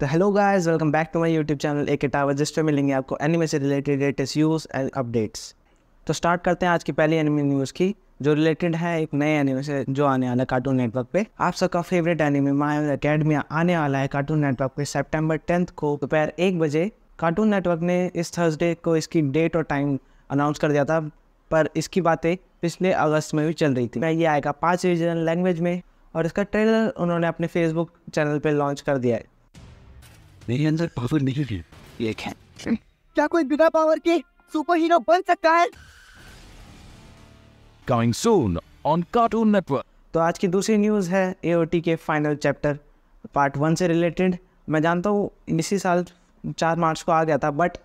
तो hello guys welcome back to my YouTube channel एक टावर जिसमें मिलेंगे आपको एनिमे से related latest news and updates तो स्टार्ट करते हैं आज की पहली एनिमे न्यूज़ की जो रिलेटेड है एक नए एनिमे से जो आने वाला है कार्टून नेटवर्क पे आप सबका फेवरेट एनिमे माई अकेडमी आने वाला है कार्टून नेटवर्क पे सेप्टेम्बर टेंथ को दोपहर एक बजे कार्टून नेटवर्क ने इस थर्सडे को इसकी डेट और टाइम अनाउंस कर दिया था पर इसकी बातें पिछले अगस्त में भी चल रही थी ये आएगा पाँच रीजनल लैंग्वेज में और इसका ट्रेलर उन्होंने अपने फेसबुक चैनल पर लॉन्च कर दिया है मेरे अंदर पावर नहीं है ये है क्या कोई बिना पावर के सुपर हीरो बन सकता है coming soon on Cartoon Network तो आज की दूसरी न्यूज़ है एओटी के फाइनल चैप्टर पार्ट वन से रिलेटेड मैं जानता हूँ इसी साल चार मार्च को आ गया था बट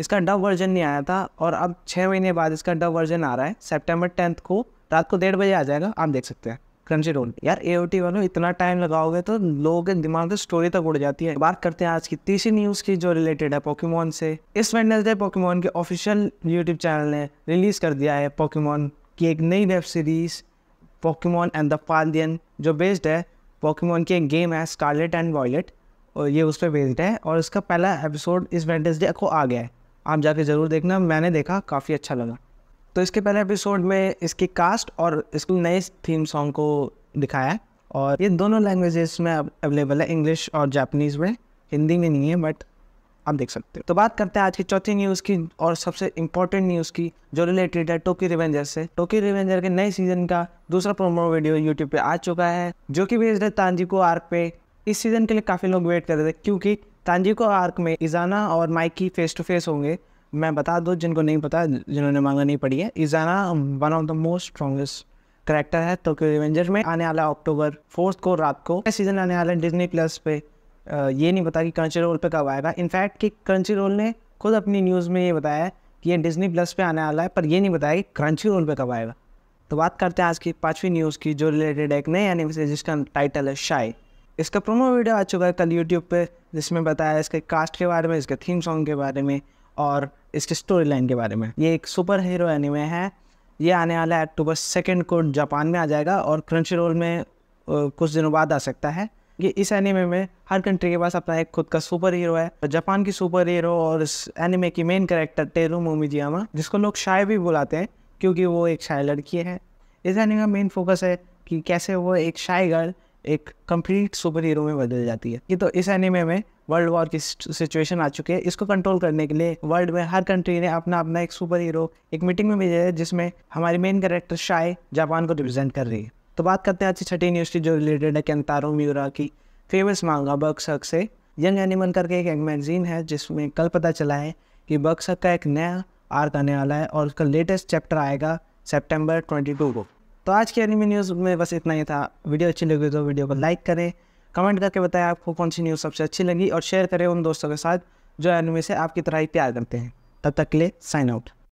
इसका डब वर्जन नहीं आया था और अब छः महीने बाद इसका डब वर्जन आ रहा है सेप्टेम्बर टेंथ को रात को डेढ़ बजे आ जाएगा आप देख सकते हैं कंसिडर होने यार ए वालों इतना टाइम लगाओगे तो लोगों के दिमाग में स्टोरी तक उड़ जाती है बात करते हैं आज की तीसरी न्यूज की जो रिलेटेड है पोकेमोन से इस वेडनेसडे पोकेमोन के ऑफिशियल यूट्यूब चैनल ने रिलीज कर दिया है पोकेमोन की एक नई web series Pokemon and the Paldean जो बेस्ड है पोकेमोन की एक गेम है स्कारलेट एंड वॉयलेट और ये उस पर बेस्ड है और इसका पहला एपिसोड इस वेडनेसडे को आ गया है आप जाके ज़रूर देखना मैंने देखा काफ़ी अच्छा लगा तो इसके पहले एपिसोड में इसकी कास्ट और इसके नए थीम सॉन्ग को दिखाया है और ये दोनों लैंग्वेजेस में अवेलेबल है इंग्लिश और जापनीज़ में हिंदी में नहीं है बट आप देख सकते हो तो बात करते हैं आज की चौथी न्यूज़ की और सबसे इम्पोर्टेंट न्यूज़ की जो रिलेटेड है टोकी रिवेंजर से टोकी रिवेंजर के नए सीजन का दूसरा प्रोमो वीडियो यूट्यूब पे आ चुका है जो कि बेस्ड है को आर्क पे इस सीजन के लिए काफ़ी लोग वेट कर रहे थे क्योंकि को आर्क में इजाना और माइकी फेस टू फेस होंगे मैं बता दूँ जिनको नहीं पता जिन्होंने मांगा नहीं पढ़ी है Izana one of the most strongest character है टोक्यो रिवेंजर में आने वाला अक्टूबर फोर्थ को रात को सीजन आने वाला है डिजनी प्लस पे uh, ये नहीं पता कि क्रंची रोल पर कब आएगा इनफैक्ट कि क्रंची रोल ने खुद अपनी न्यूज़ में ये बताया है कि ये डिजनी प्लस पे आने वाला है पर ये नहीं बताया कि क्रंची रोल पर कब आएगा तो बात करते हैं आज की पाँचवीं न्यूज़ की जो रिलेटेड है एक नए एनिमे से जिसका टाइटल है शाई इसका प्रोमो वीडियो आ चुका है कल यूट्यूब पर जिसमें बताया इसके कास्ट के बारे में इसके थीम सॉन्ग के बारे में और इसके स्टोरी लाइन के बारे में ये एक सुपर हीरो एनिमे है ये आने वाला है अक्टूबर सेकेंड को जापान में आ जाएगा और क्रंची रोल में कुछ दिनों बाद आ सकता है ये इस एनिमे में हर कंट्री के पास अपना एक खुद का सुपर हीरो है जापान की सुपर हीरो और इस एनिमे की मेन करेक्टर टेरू जियामा जिसको लोग शाय भी बुलाते हैं क्योंकि वो एक शाय लड़की है इस एनिमे का मेन फोकस है कि कैसे वो एक शाय गर्ल एक कंप्लीट सुपर हीरो में बदल जाती है ये तो इस एनिमे में वर्ल्ड वॉर की सिचुएशन आ चुकी है इसको कंट्रोल करने के लिए वर्ल्ड में हर कंट्री ने अपना अपना एक सुपर हीरो एक मीटिंग में भेजा है जिसमें हमारी मेन कैरेक्टर शाय जापान को रिप्रेजेंट कर रही है तो बात करते हैं आज छठी न्यूज़ की जो रिलेटेड है कैंतारो म्यूरा की फेमस मांगा बक्सक से यंग एनिमल करके एक, एक मैगजीन है जिसमें कल पता चला है कि बक्सक का एक नया आर्क आने वाला है और उसका लेटेस्ट चैप्टर आएगा सेप्टेम्बर ट्वेंटी को तो आज के एनिमी न्यूज़ में बस इतना ही था वीडियो अच्छी लगी तो वीडियो को लाइक करें कमेंट करके बताएं आपको कौन सी न्यूज़ सबसे अच्छी लगी और शेयर करें उन दोस्तों के साथ जो एनिमी से आपकी तरह ही प्यार करते हैं तब तक के लिए साइन आउट